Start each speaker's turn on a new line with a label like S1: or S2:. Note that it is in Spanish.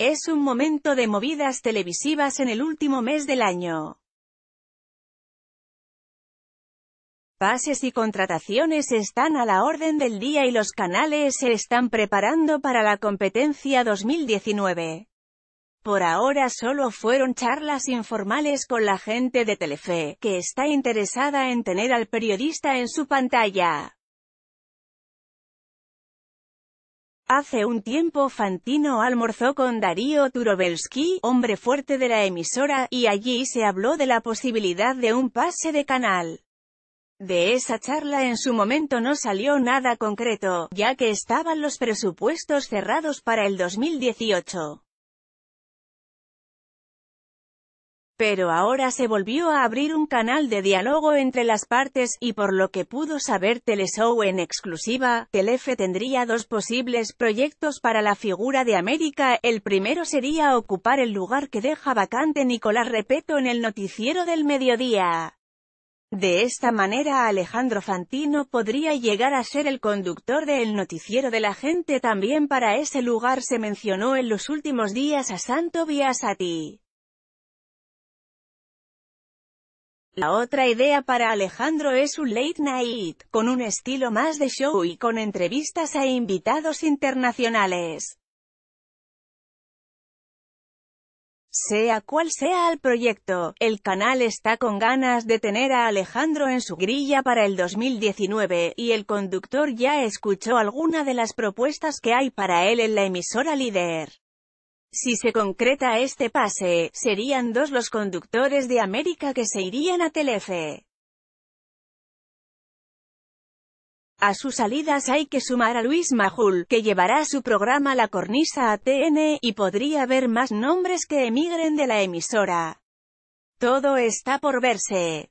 S1: Es un momento de movidas televisivas en el último mes del año. Pases y contrataciones están a la orden del día y los canales se están preparando para la competencia 2019. Por ahora solo fueron charlas informales con la gente de Telefe, que está interesada en tener al periodista en su pantalla. Hace un tiempo Fantino almorzó con Darío Turovelski, hombre fuerte de la emisora, y allí se habló de la posibilidad de un pase de canal. De esa charla en su momento no salió nada concreto, ya que estaban los presupuestos cerrados para el 2018. pero ahora se volvió a abrir un canal de diálogo entre las partes, y por lo que pudo saber Teleshow en exclusiva, Telefe tendría dos posibles proyectos para la figura de América, el primero sería ocupar el lugar que deja vacante Nicolás Repeto en el noticiero del mediodía. De esta manera Alejandro Fantino podría llegar a ser el conductor del noticiero de la gente también para ese lugar se mencionó en los últimos días a Santo Biasati. La otra idea para Alejandro es un late night, con un estilo más de show y con entrevistas a invitados internacionales. Sea cual sea el proyecto, el canal está con ganas de tener a Alejandro en su grilla para el 2019, y el conductor ya escuchó alguna de las propuestas que hay para él en la emisora líder. Si se concreta este pase, serían dos los conductores de América que se irían a Telefe. A sus salidas hay que sumar a Luis Majul, que llevará su programa La Cornisa a TN, y podría haber más nombres que emigren de la emisora. Todo está por verse.